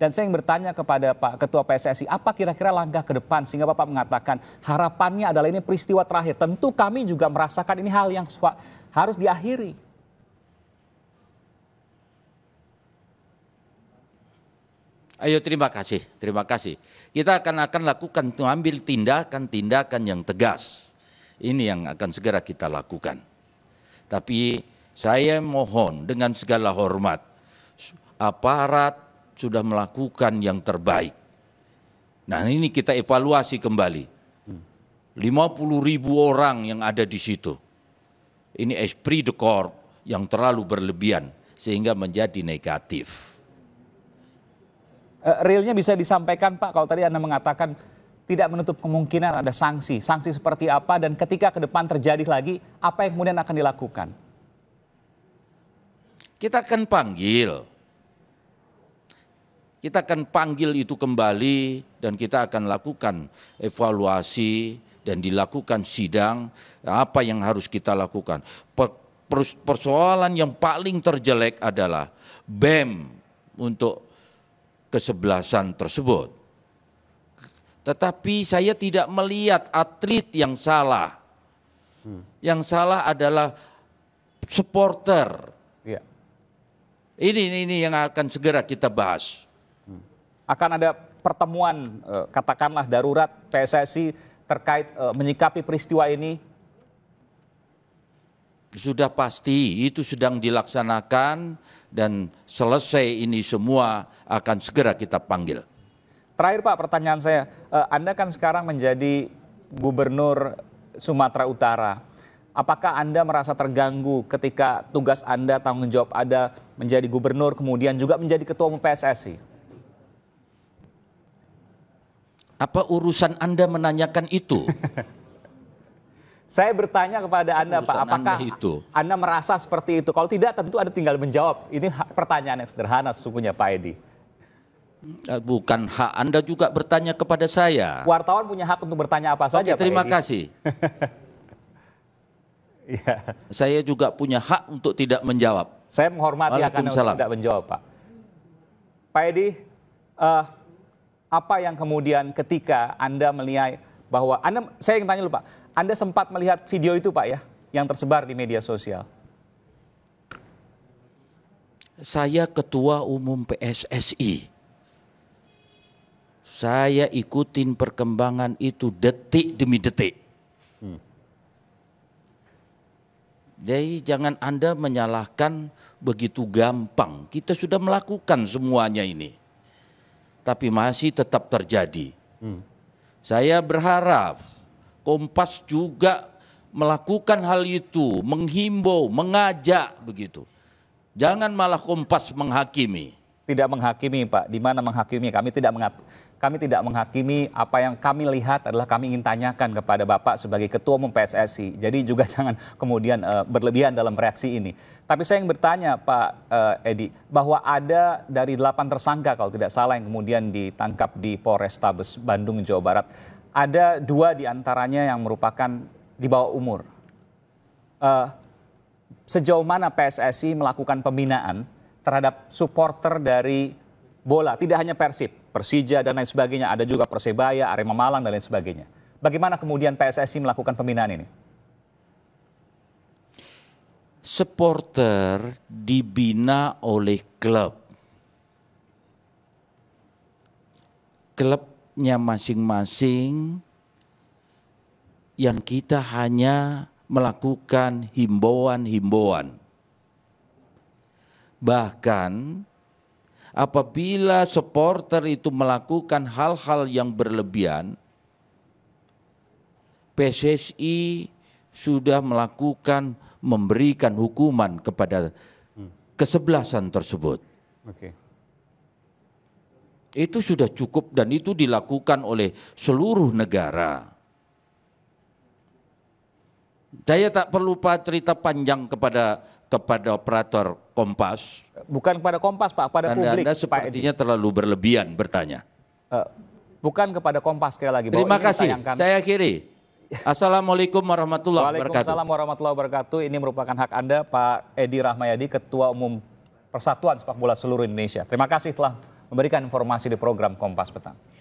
Dan saya ingin bertanya kepada Pak Ketua PSSI, apa kira-kira langkah ke depan sehingga Bapak mengatakan harapannya adalah ini peristiwa terakhir. Tentu kami juga merasakan ini hal yang harus diakhiri. Ayo terima kasih, terima kasih. Kita akan akan lakukan mengambil tindakan-tindakan yang tegas. Ini yang akan segera kita lakukan. Tapi saya mohon dengan segala hormat aparat sudah melakukan yang terbaik. Nah ini kita evaluasi kembali. 50 ribu orang yang ada di situ. Ini esprit de corps yang terlalu berlebihan sehingga menjadi negatif. Eh, realnya bisa disampaikan Pak kalau tadi Anda mengatakan tidak menutup kemungkinan ada sanksi. Sanksi seperti apa dan ketika ke depan terjadi lagi, apa yang kemudian akan dilakukan? Kita akan panggil kita akan panggil itu kembali dan kita akan lakukan evaluasi dan dilakukan sidang apa yang harus kita lakukan. Persoalan yang paling terjelek adalah BEM untuk kesebelasan tersebut. Tetapi saya tidak melihat atlet yang salah. Hmm. Yang salah adalah supporter. Ya. Ini, ini ini yang akan segera kita bahas akan ada pertemuan eh, katakanlah darurat PSSI terkait eh, menyikapi peristiwa ini? Sudah pasti itu sedang dilaksanakan dan selesai ini semua akan segera kita panggil. Terakhir Pak pertanyaan saya, eh, Anda kan sekarang menjadi gubernur Sumatera Utara. Apakah Anda merasa terganggu ketika tugas Anda, tanggung jawab Anda menjadi gubernur, kemudian juga menjadi ketua umum PSSI? Apa urusan Anda menanyakan itu? Saya bertanya kepada Anda, Pak, apakah anda, itu? anda merasa seperti itu? Kalau tidak, tentu Anda tinggal menjawab. Ini pertanyaan yang sederhana sesungguhnya, Pak Edi. Eh, bukan hak Anda juga bertanya kepada saya. Wartawan punya hak untuk bertanya apa Oke, saja, terima Pak Terima kasih. Iya. Saya juga punya hak untuk tidak menjawab. Saya menghormati hak Anda untuk tidak menjawab, Pak. Pak Edi, uh, apa yang kemudian ketika Anda melihat bahwa Anda saya ingin tanya lupa, Anda sempat melihat video itu Pak ya yang tersebar di media sosial? Saya ketua umum PSSI. Saya ikutin perkembangan itu detik demi detik. Hmm. Jadi jangan Anda menyalahkan begitu gampang. Kita sudah melakukan semuanya ini tapi masih tetap terjadi. Hmm. Saya berharap Kompas juga melakukan hal itu, menghimbau, mengajak begitu. Jangan malah Kompas menghakimi tidak menghakimi Pak. Di mana menghakimi? Kami tidak mengap kami tidak menghakimi apa yang kami lihat adalah kami ingin tanyakan kepada Bapak sebagai ketua umum PSSI. Jadi juga jangan kemudian uh, berlebihan dalam reaksi ini. Tapi saya yang bertanya Pak uh, Edi bahwa ada dari 8 tersangka kalau tidak salah yang kemudian ditangkap di Polrestabes Bandung Jawa Barat. Ada dua di antaranya yang merupakan di bawah umur. Uh, sejauh mana PSSI melakukan pembinaan terhadap supporter dari bola, tidak hanya Persib, Persija dan lain sebagainya, ada juga Persebaya, Arema Malang dan lain sebagainya. Bagaimana kemudian PSSI melakukan pembinaan ini? Supporter dibina oleh klub. Klubnya masing-masing yang kita hanya melakukan himbauan-himbauan. Bahkan apabila supporter itu melakukan hal-hal yang berlebihan, PSSI sudah melakukan memberikan hukuman kepada kesebelasan tersebut. Oke. Okay. Itu sudah cukup dan itu dilakukan oleh seluruh negara. Saya tak perlu cerita panjang kepada kepada operator Kompas. Bukan kepada Kompas Pak, pada anda, publik. Anda sepertinya Pak terlalu berlebihan bertanya. Uh, bukan kepada Kompas sekali lagi. Terima kasih. Saya akhiri. Assalamualaikum warahmatullahi wabarakatuh. Waalaikumsalam warahmatullahi wabarakatuh. Ini merupakan hak Anda Pak Edi Rahmayadi, Ketua Umum Persatuan Sepak Bola Seluruh Indonesia. Terima kasih telah memberikan informasi di program Kompas Petang.